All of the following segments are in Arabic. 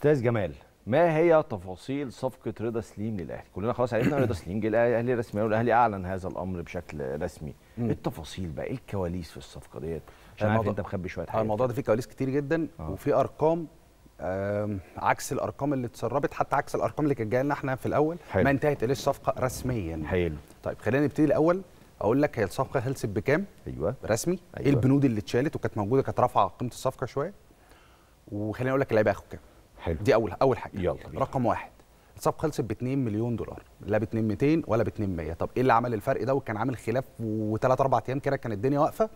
استاذ جمال ما هي تفاصيل صفقه رضا سليم للاهلي كلنا خلاص عرفنا رضا سليم جه الاهلي رسميا والاهلي اعلن هذا الامر بشكل رسمي مم. إيه التفاصيل بقى ايه الكواليس في الصفقه ديت عشان عارف انت مخبي شويه حاجات الموضوع ده فيه كواليس كتير جدا آه. وفي ارقام عكس الارقام اللي اتسربت حتى عكس الارقام اللي كانت جايه لنا احنا في الاول حلو. ما انتهت اليه الصفقه رسميا حلو طيب خلينا نبتدي الاول اقول لك هي الصفقه خلصت بكام ايوه رسمي إيه أيوة. ايه البنود اللي اتشالت وكانت موجوده كانت رافعه قيمه الصفقه شويه وخليني اقول لك اللعيبه هياخد كام حلو دي اول اول حاجه يلا بينا. رقم واحد الصفقه خلصت ب 2 مليون دولار لا ب 2 200 ولا ب 2 100 طب ايه اللي عمل الفرق ده وكان عامل خلاف وثلاث اربع ايام كده كانت الدنيا واقفه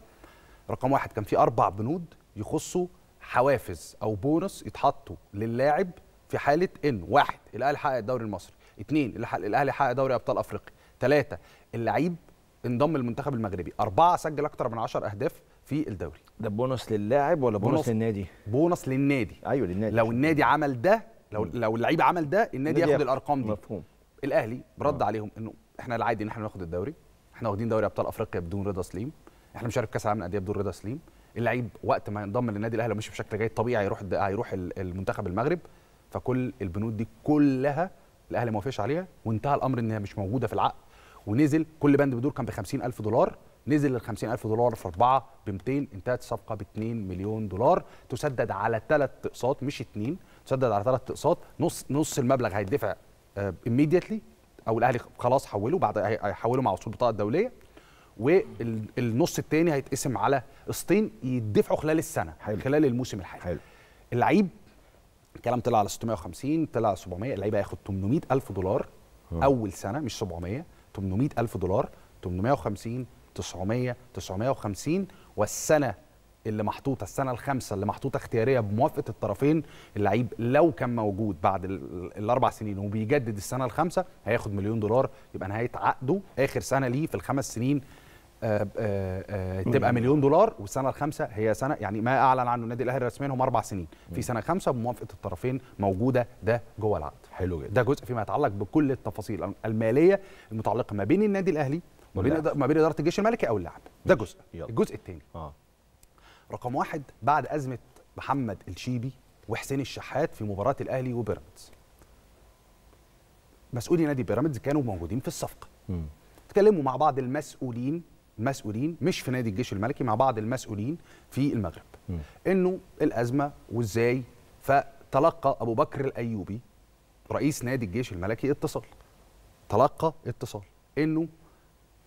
رقم واحد كان في اربع بنود يخصوا حوافز او بونص يتحطوا للاعب في حاله ان واحد الاهلي حقق الدوري المصري اثنين الاهلي حقق دوري ابطال افريقيا ثلاثه اللعيب انضم للمنتخب المغربي اربعه سجل اكتر من 10 اهداف في الدوري ده بونص للاعب ولا بونص, بونص للنادي بونص للنادي ايوه للنادي لو النادي عمل ده لو لو اللعيب عمل ده النادي ياخد الارقام دي مفهوم الاهلي رد آه. عليهم انه احنا العادي ان احنا ناخد الدوري احنا واخدين دوري ابطال افريقيا بدون رضا سليم احنا مش عارف كاس العالم للانديه بدون رضا سليم اللعيب وقت ما ينضم للنادي الاهلي مش بشكل جيد طبيعي هيروح هيروح المنتخب المغرب فكل البنود دي كلها الاهلي ما وافقش عليها وانتهى الامر انها مش موجوده في العقد ونزل كل بند بدور كان ب 50000 دولار نزل ل 50000 دولار في 4 ب 200 انتهت الصفقه ب 2 مليون دولار تسدد على ثلاث اقساط مش اثنين تسدد على ثلاث اقساط نص نص المبلغ هيدفع آه، immediately او الاهلي خلاص حوله بعد هيحوله مع وصول البطاقه الدوليه والنص الثاني هيتقسم على قسطين يدفعوا خلال السنه حلو. خلال الموسم الحالي حلو. اللعيب الكلام طلع على 650 طلع على 700 اللعيب هياخد 800 الف دولار آه. اول سنه مش 700 800 الف دولار 850 900 950 والسنه اللي محطوطه السنه الخامسه اللي محطوطه اختياريه بموافقه الطرفين اللعيب لو كان موجود بعد الاربع سنين وبيجدد السنه الخامسه هياخد مليون دولار يبقى نهايه عقده اخر سنه ليه في الخمس سنين آآ آه، آآ آه، آه، تبقى مليون دولار والسنه الخامسه هي سنه يعني ما اعلن عنه النادي الاهلي رسميا هم اربع سنين في سنه خامسه بموافقه الطرفين موجوده ده جوه العقد حلو جدا ده جزء فيما يتعلق بكل التفاصيل الماليه المتعلقه ما بين النادي الاهلي ما بين ما بين اداره الجيش الملكي او اللعب ده جزء يلا. الجزء الثاني آه. رقم واحد بعد ازمه محمد الشيبي وحسين الشحات في مباراه الاهلي وبيراميدز مسؤولي نادي بيراميدز كانوا موجودين في الصفقه اتكلموا مع بعض المسؤولين مسؤولين مش في نادي الجيش الملكي مع بعض المسؤولين في المغرب م. انه الازمه وازاي فتلقى ابو بكر الايوبي رئيس نادي الجيش الملكي اتصال تلقى اتصال انه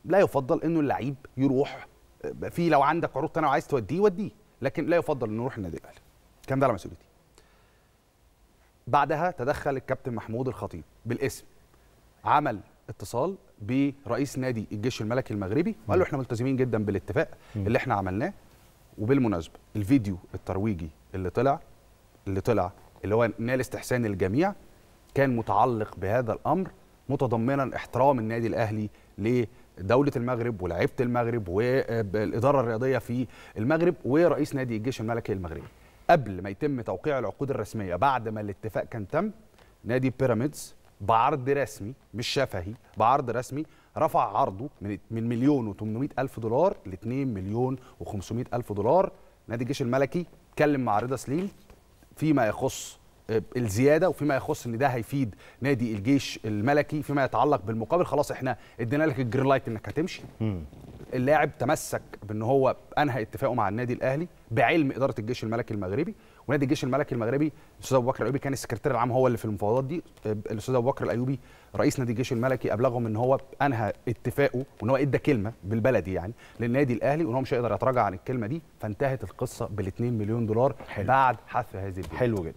لا يفضل انه اللعيب يروح آه، في لو عندك عروض ثانيه وعايز توديه وديه لكن لا يفضل انه يروح النادي الاهلي كان ده على مسؤوليتي بعدها تدخل الكابتن محمود الخطيب بالاسم عمل اتصال برئيس نادي الجيش الملكي المغربي وقال له احنا ملتزمين جدا بالاتفاق اللي احنا عملناه وبالمناسبه الفيديو الترويجي اللي طلع اللي طلع اللي هو نال استحسان الجميع كان متعلق بهذا الامر متضمنا احترام النادي الاهلي دوله المغرب ولاعيبه المغرب والاداره الرياضيه في المغرب ورئيس نادي الجيش الملكي المغربي قبل ما يتم توقيع العقود الرسميه بعد ما الاتفاق كان تم نادي بيراميدز بعرض رسمي مش شفهي بعرض رسمي رفع عرضه من من مليون و800 الف دولار ل 2 مليون و500 الف دولار نادي الجيش الملكي اتكلم مع رضا سليم فيما يخص آه، الزياده وفيما يخص ان ده هيفيد نادي الجيش الملكي فيما يتعلق بالمقابل خلاص احنا ادينا لك الجرين لايت انك هتمشي اللاعب تمسك بان هو انهى اتفاقه مع النادي الاهلي بعلم اداره الجيش الملكي المغربي ونادي الجيش الملكي المغربي الاستاذ ابو بكر الايوبي كان السكرتير العام هو اللي في المفاوضات دي آه، الاستاذ ابو بكر الايوبي رئيس نادي الجيش الملكي ابلغهم ان هو انهى اتفاقه وان هو ادى كلمه بالبلدي يعني للنادي الاهلي وان هو مش هيقدر يتراجع عن الكلمه دي فانتهت القصه بال 2 مليون دولار حلو. بعد حذف هذه الجيم. حلو جدا